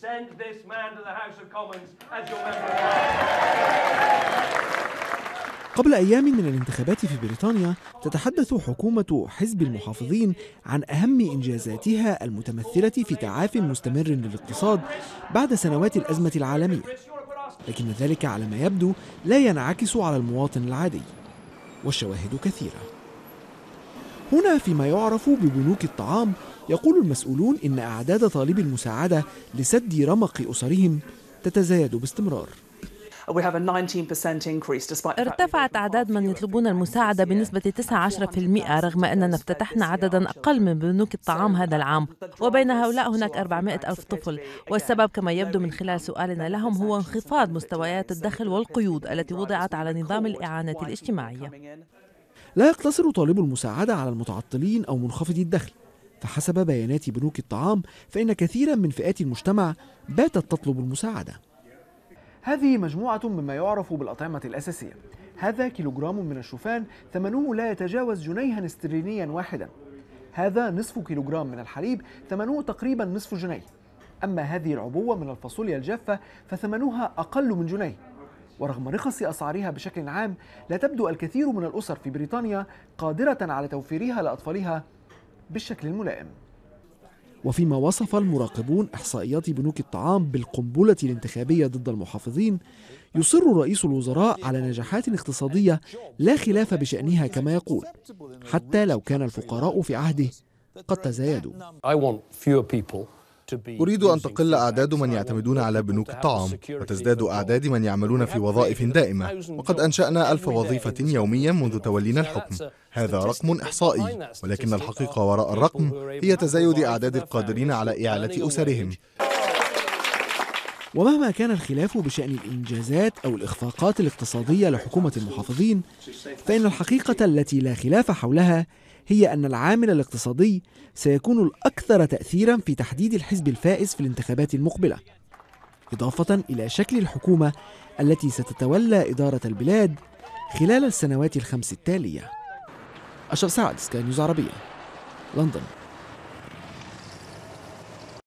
Send this man to the House of Commons as your member of قبل أيام من الانتخابات في بريطانيا تتحدث حكومة حزب المحافظين عن أهم إنجازاتها المتمثلة في تعاف مستمر للاقتصاد بعد سنوات الأزمة العالمية لكن ذلك على ما يبدو لا ينعكس على المواطن العادي والشواهد كثيرة هنا فيما يعرف ببنوك الطعام يقول المسؤولون إن أعداد طالبي المساعدة لسد رمق أسرهم تتزايد باستمرار ارتفعت أعداد من يطلبون المساعدة بنسبة 19% رغم أننا افتتحنا عددا أقل من بنوك الطعام هذا العام وبين هؤلاء هناك 400 ألف طفل والسبب كما يبدو من خلال سؤالنا لهم هو انخفاض مستويات الدخل والقيود التي وضعت على نظام الإعانة الاجتماعية لا يقتصر طالب المساعدة على المتعطلين أو منخفضي الدخل فحسب بيانات بنوك الطعام فإن كثيرا من فئات المجتمع باتت تطلب المساعدة هذه مجموعة مما يعرف بالأطعمة الأساسية هذا كيلوغرام من الشوفان ثمنه لا يتجاوز جنيها استرلينيا واحدا هذا نصف كيلوغرام من الحليب ثمنه تقريبا نصف جنيه أما هذه العبوة من الفاصوليا الجافة فثمنها أقل من جنيه ورغم رخص أسعارها بشكل عام لا تبدو الكثير من الأسر في بريطانيا قادرة على توفيرها لأطفالها بالشكل الملائم وفيما وصف المراقبون احصائيات بنوك الطعام بالقنبله الانتخابيه ضد المحافظين يصر رئيس الوزراء على نجاحات اقتصاديه لا خلاف بشانها كما يقول حتى لو كان الفقراء في عهده قد تزايدوا أريد أن تقل أعداد من يعتمدون على بنوك الطعام وتزداد أعداد من يعملون في وظائف دائمة وقد أنشأنا ألف وظيفة يوميا منذ تولينا الحكم هذا رقم إحصائي ولكن الحقيقة وراء الرقم هي تزايد أعداد القادرين على إعالة أسرهم ومهما كان الخلاف بشأن الإنجازات أو الإخفاقات الاقتصادية لحكومة المحافظين فإن الحقيقة التي لا خلاف حولها هي أن العامل الاقتصادي سيكون الأكثر تأثيرا في تحديد الحزب الفائز في الانتخابات المقبلة إضافة إلى شكل الحكومة التي ستتولى إدارة البلاد خلال السنوات الخمس التالية أشرف سعد سكاي نيوز عربية لندن